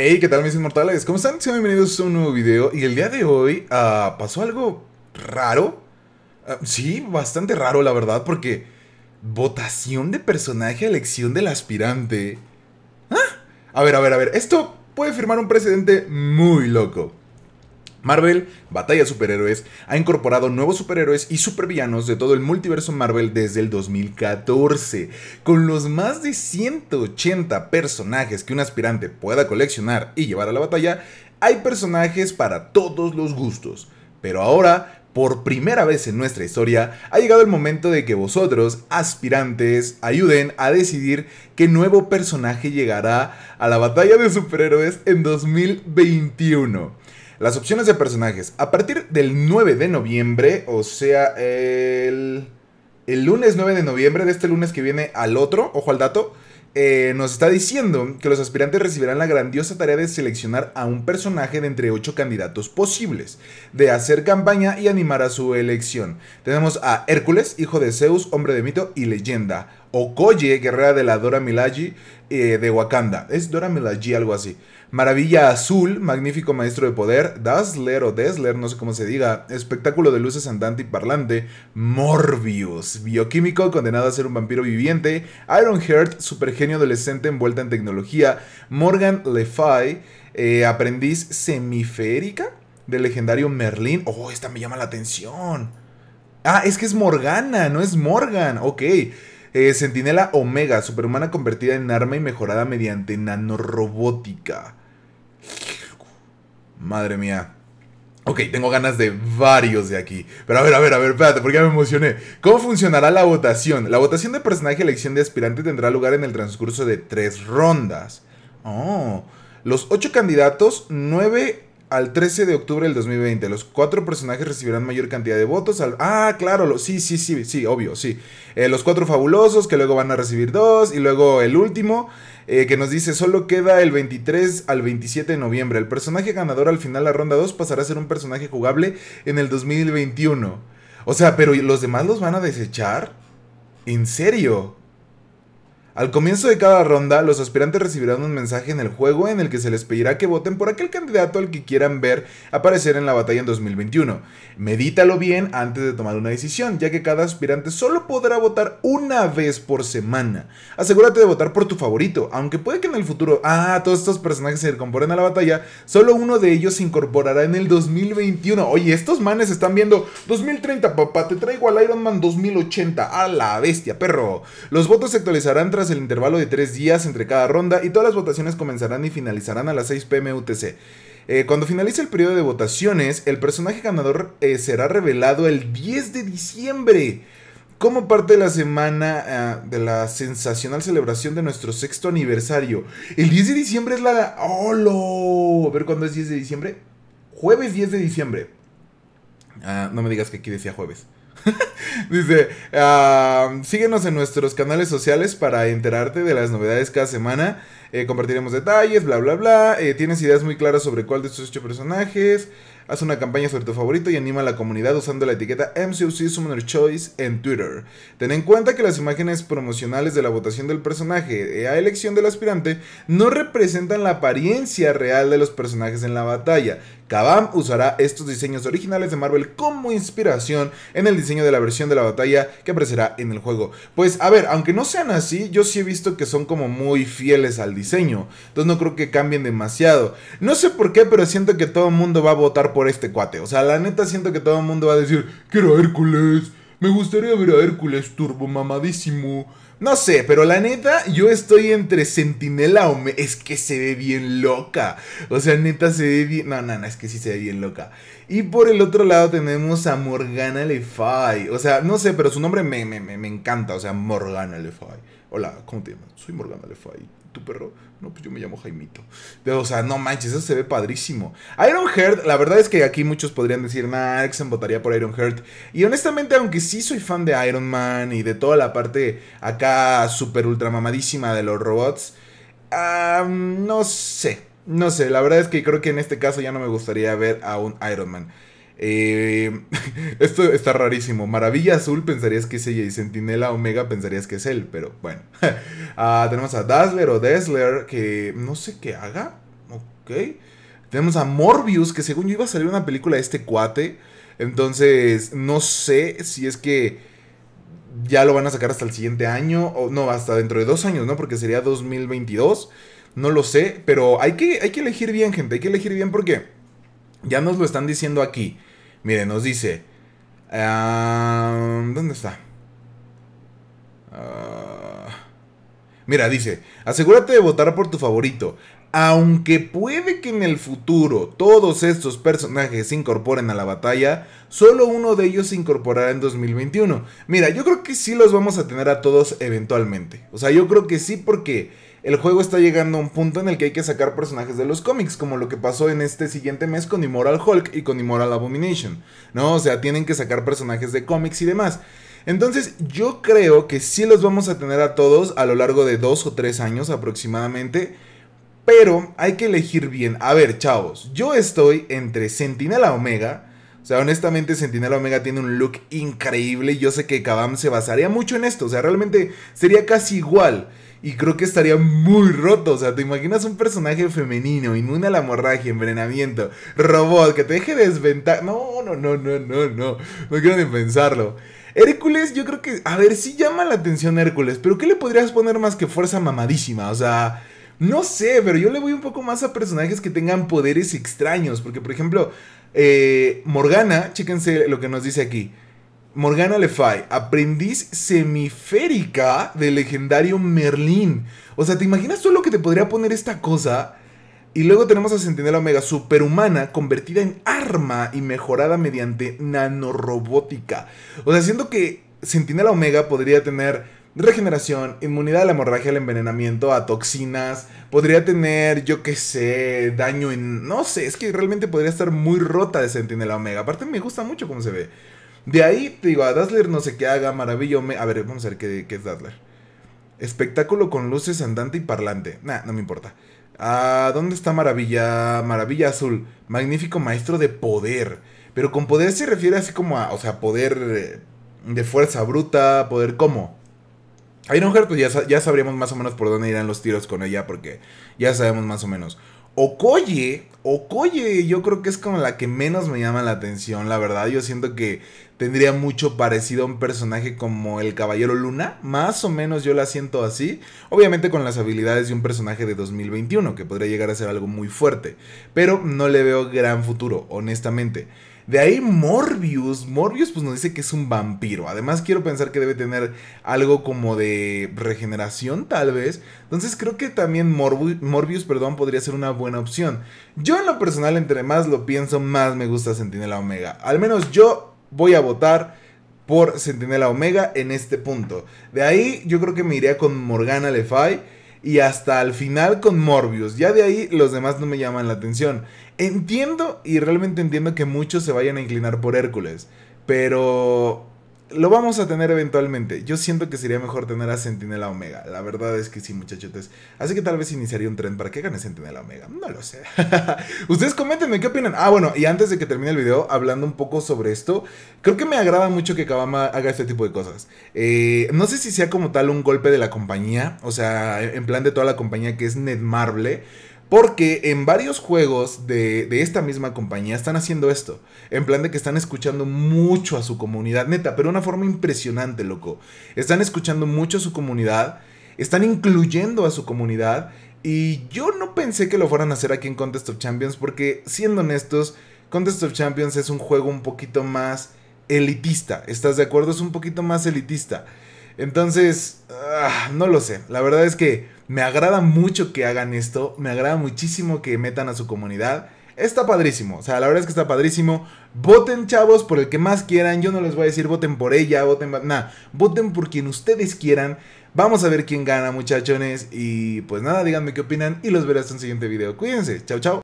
Hey, ¿qué tal mis inmortales? ¿Cómo están? Sean bienvenidos a un nuevo video y el día de hoy ah, pasó algo raro. Ah, sí, bastante raro la verdad porque votación de personaje a elección del aspirante. ¿Ah? A ver, a ver, a ver, esto puede firmar un precedente muy loco. Marvel, Batalla Superhéroes, ha incorporado nuevos superhéroes y supervillanos de todo el multiverso Marvel desde el 2014. Con los más de 180 personajes que un aspirante pueda coleccionar y llevar a la batalla, hay personajes para todos los gustos. Pero ahora, por primera vez en nuestra historia, ha llegado el momento de que vosotros, aspirantes, ayuden a decidir qué nuevo personaje llegará a la batalla de superhéroes en 2021. Las opciones de personajes. A partir del 9 de noviembre, o sea, el, lunes 9 de noviembre, de este lunes que viene al otro, ojo al dato, eh, nos está diciendo que los aspirantes recibirán la grandiosa tarea de seleccionar a un personaje de entre 8 candidatos posibles, de hacer campaña y animar a su elección. Tenemos a Hércules, hijo de Zeus, hombre de mito y leyenda. Okoye, guerrera de la Dora Milaji eh, de Wakanda. Es Dora Milaje, algo así. Maravilla Azul, magnífico maestro de poder. Dazzler o Desler, no sé cómo se diga. Espectáculo de luces andante y parlante. Morbius, bioquímico condenado a ser un vampiro viviente. Ironheart, supergenio adolescente envuelta en tecnología. Morgan Le Fay, eh, aprendiz semiférica del legendario Merlin Oh, esta me llama la atención. Ah, es que es Morgana, no es Morgan. Ok. Eh, Sentinela Omega, superhumana convertida en arma y mejorada mediante nanorobótica. Madre mía. Ok, tengo ganas de varios de aquí. Pero a ver, a ver, a ver, espérate, porque ya me emocioné. ¿Cómo funcionará la votación? La votación de personaje elección de aspirante tendrá lugar en el transcurso de tres rondas. Oh. Los ocho candidatos, nueve al 13 de octubre del 2020. Los cuatro personajes recibirán mayor cantidad de votos. Al... Ah, claro, lo... sí, sí, sí, sí, obvio, sí. Eh, los cuatro fabulosos, que luego van a recibir dos. Y luego el último, eh, que nos dice, solo queda el 23 al 27 de noviembre. El personaje ganador al final de la ronda 2 pasará a ser un personaje jugable en el 2021. O sea, pero ¿los demás los van a desechar? ¿En serio? Al comienzo de cada ronda, los aspirantes recibirán un mensaje en el juego en el que se les pedirá que voten por aquel candidato al que quieran ver aparecer en la batalla en 2021. Medítalo bien antes de tomar una decisión, ya que cada aspirante solo podrá votar una vez por semana. Asegúrate de votar por tu favorito, aunque puede que en el futuro, ah, todos estos personajes se incorporen a la batalla, solo uno de ellos se incorporará en el 2021. Oye, estos manes están viendo 2030, papá, te traigo al Iron Man 2080, a la bestia, perro. Los votos se actualizarán tras el intervalo de tres días entre cada ronda y todas las votaciones comenzarán y finalizarán a las 6 pm UTC. Eh, cuando finalice el periodo de votaciones, el personaje ganador eh, será revelado el 10 de diciembre. Como parte de la semana ah, de la sensacional celebración de nuestro sexto aniversario. El 10 de diciembre es la... ¡Holo! A ver cuándo es 10 de diciembre. Jueves 10 de diciembre. Ah, no me digas que aquí decía jueves. Dice, ah, síguenos en nuestros canales sociales para enterarte de las novedades cada semana. Eh, compartiremos detalles, bla, bla, bla. Eh, tienes ideas muy claras sobre cuál de estos ocho personajes. Haz una campaña sobre tu favorito y anima a la comunidad usando la etiqueta MCUC Summoner Choice en Twitter. Ten en cuenta que las imágenes promocionales de la votación del personaje eh, a elección del aspirante no representan la apariencia real de los personajes en la batalla, Kabam usará estos diseños originales de Marvel como inspiración en el diseño de la versión de la batalla que aparecerá en el juego. Pues a ver, aunque no sean así, yo sí he visto que son como muy fieles al diseño. Entonces no creo que cambien demasiado. No sé por qué, pero siento que todo el mundo va a votar por este cuate. O sea, la neta siento que todo el mundo va a decir, quiero Hércules me gustaría ver a Hércules turbo mamadísimo. No sé, pero la neta, yo estoy entre Sentinela o me... Es que se ve bien loca. O sea, neta se ve bien... No, no, no, es que sí se ve bien loca. Y por el otro lado tenemos a Morgana Fay. O sea, no sé, pero su nombre me, me, encanta. O sea, Morgana Fay. Hola, ¿cómo te llamas? Soy Morgana Fay perro? No, pues yo me llamo Jaimito. o sea, no manches, eso se ve padrísimo. Iron Heart, la verdad es que aquí muchos podrían decir, nah, Erickson votaría por Iron Heart. Y honestamente, aunque sí soy fan de Iron Man y de toda la parte acá super ultra mamadísima de los robots, no sé. No sé, la verdad es que creo que en este caso ya no me gustaría ver a un Iron Man. Eh, esto está rarísimo. Maravilla Azul pensarías que es ella y Sentinela Omega pensarías que es él, pero bueno. Ah, tenemos a Dazzler o Dazzler que no sé qué haga. Ok. Tenemos a Morbius que según yo iba a salir una película de este cuate. Entonces no sé si es que ya lo van a sacar hasta el siguiente año o no, hasta dentro de dos años, ¿no? Porque sería 2022. No lo sé, pero hay que, hay que elegir bien, gente. Hay que elegir bien porque ya nos lo están diciendo aquí. Mire, nos dice... Ah, ¿Dónde está? Ah, mira, dice, asegúrate de votar por tu favorito. Aunque puede que en el futuro todos estos personajes se incorporen a la batalla, solo uno de ellos se incorporará en 2021. Mira, yo creo que sí los vamos a tener a todos eventualmente. O sea, yo creo que sí porque el juego está llegando a un punto en el que hay que sacar personajes de los cómics, como lo que pasó en este siguiente mes con Immoral Hulk y con Immoral Abomination, ¿no? O sea, tienen que sacar personajes de cómics y demás. Entonces yo creo que sí los vamos a tener a todos a lo largo de dos o tres años aproximadamente. Pero hay que elegir bien. A ver, chavos, yo estoy entre Sentinela Omega, o sea, honestamente Sentinel Omega tiene un look increíble yo sé que Kabam se basaría mucho en esto. O sea, realmente sería casi igual. Y creo que estaría muy roto. O sea, ¿te imaginas un personaje femenino, inmune a la hemorragia, envenenamiento, robot, que te deje desventar? No, no, no, no, no, no. No quiero ni pensarlo. Hércules, yo creo que. A ver, sí llama la atención Hércules, pero ¿qué le podrías poner más que fuerza mamadísima? O sea. No sé, pero yo le voy un poco más a personajes que tengan poderes extraños. Porque, por ejemplo, eh, Morgana, chéquense lo que nos dice aquí. Morgana Lefay, aprendiz semiférica del legendario Merlín. O sea, ¿te imaginas tú lo que te podría poner esta cosa? Y luego tenemos a Sentinela Omega, superhumana, convertida en arma y mejorada mediante nanorobótica. O sea, siento que Sentinela Omega podría tener regeneración, inmunidad a la hemorragia, al envenenamiento, a toxinas. Podría tener, yo qué sé, daño en... No sé, es que realmente podría estar muy rota de Sentinela Omega. Aparte me gusta mucho cómo se ve. De ahí, te digo, a Dazzler no sé qué haga, maravilla A ver, vamos a ver qué, es Dazzler. Espectáculo con luces andante y parlante. Nah, no me importa. Ah, ¿dónde está Maravilla? Maravilla Azul. Magnífico maestro de poder. Pero con poder se refiere así como a, o sea, poder eh, de fuerza bruta, poder como. Ironheart, pues ya, ya sabríamos más o menos por dónde irán los tiros con ella, porque ya sabemos más o menos. Okoye, Okoye, yo creo que es como la que menos me llama la atención, la verdad. Yo siento que tendría mucho parecido a un personaje como el Caballero Luna, más o menos yo la siento así. Obviamente con las habilidades de un personaje de 2021, que podría llegar a ser algo muy fuerte, pero no le veo gran futuro, honestamente. De ahí Morbius. Morbius pues nos dice que es un vampiro. Además quiero pensar que debe tener algo como de regeneración tal vez. Entonces creo que también Morbius perdón, podría ser una buena opción. Yo en lo personal entre más lo pienso más me gusta Sentinela Omega. Al menos yo voy a votar por Sentinela Omega en este punto. De ahí yo creo que me iría con Morgana Fay y hasta al final con Morbius. Ya de ahí los demás no me llaman la atención. Entiendo y realmente entiendo que muchos se vayan a inclinar por Hércules, pero lo vamos a tener eventualmente. Yo siento que sería mejor tener a Sentinela Omega. La verdad es que sí, muchachotes. Así que tal vez iniciaría un tren para que gane Sentinela Omega. No lo sé. Ustedes coméntenme qué opinan. Ah, bueno, y antes de que termine el video, hablando un poco sobre esto, creo que me agrada mucho que Kabama haga este tipo de cosas. Eh, no sé si sea como tal un golpe de la compañía, o sea, en plan de toda la compañía que es Ned Marble, porque en varios juegos de, esta misma compañía están haciendo esto. En plan de que están escuchando mucho a su comunidad, neta, pero de una forma impresionante, loco. Están escuchando mucho a su comunidad, están incluyendo a su comunidad. Y yo no pensé que lo fueran a hacer aquí en Contest of Champions, porque siendo honestos, Contest of Champions es un juego un poquito más elitista. ¿Estás de acuerdo? Es un poquito más elitista. Entonces, ah, no lo sé. La verdad es que me agrada mucho que hagan esto, me agrada muchísimo que metan a su comunidad. Está padrísimo, o sea, la verdad es que está padrísimo. Voten, chavos, por el que más quieran. Yo no les voy a decir voten por ella, voten. nada voten por quien ustedes quieran. Vamos a ver quién gana, muchachones. Y pues nada, díganme qué opinan y los veré hasta un siguiente video. Cuídense, chao, chao.